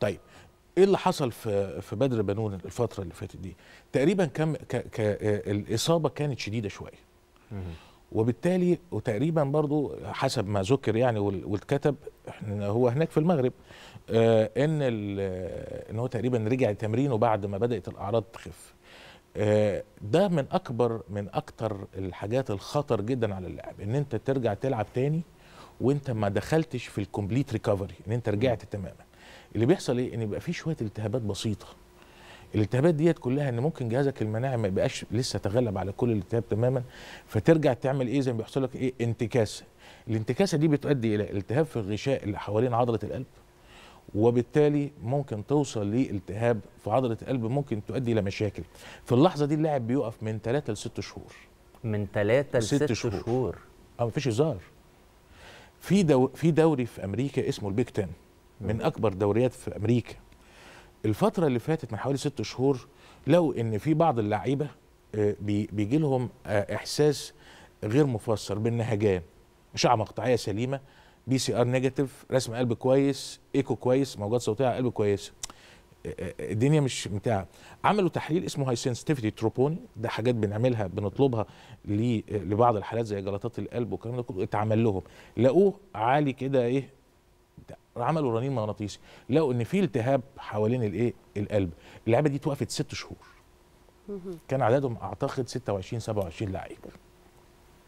طيب ايه اللي حصل في في بدر بنون الفتره اللي فاتت دي تقريبا كم ك ك آه، الاصابه كانت شديده شويه وبالتالي وتقريبا برضو حسب ما ذكر يعني واتكتب هو هناك في المغرب آه، ان آه، ان هو تقريبا رجع تمرينه بعد ما بدات الاعراض تخف ده من اكبر من اكتر الحاجات الخطر جدا على اللاعب ان انت ترجع تلعب تاني وانت ما دخلتش في الكومبليت ريكفري ان انت رجعت تماما اللي بيحصل ايه ان بيبقى في شويه التهابات بسيطه الالتهابات ديت كلها ان ممكن جهازك المناعي ما يبقاش لسه تغلب على كل الالتهاب تماما فترجع تعمل ايه زي ما بيحصل لك ايه انتكاسه الانتكاسه دي بتؤدي الى التهاب في الغشاء اللي حوالين عضله القلب وبالتالي ممكن توصل لالتهاب في عضله القلب ممكن تؤدي الى مشاكل في اللحظه دي اللاعب بيقف من 3 ل 6 شهور من 3 ل 6 شهور اه مفيش هزار في دو في دوري في امريكا اسمه البيك 10 من اكبر دوريات في امريكا الفتره اللي فاتت من حوالي ست شهور لو ان في بعض اللعيبه آه، بيجي لهم آه، احساس غير مفسر بالنهجان اشعه مقطعيه سليمه بي سي ار نيجاتيف رسم قلب كويس ايكو كويس موجات صوتيه على قلب كويسه آه، الدنيا مش بتاع عملوا تحليل اسمه هاي سنسيتيفيتي تروبوني ده حاجات بنعملها بنطلبها لبعض الحالات زي جلطات القلب والكلام ده كله اتعمل لهم لقوه عالي كده ايه عملوا رنين مغناطيسي لقوا ان في التهاب حوالين الايه القلب اللعبه دي توقفت ست شهور كان عددهم اعتقد 26 27 لعيب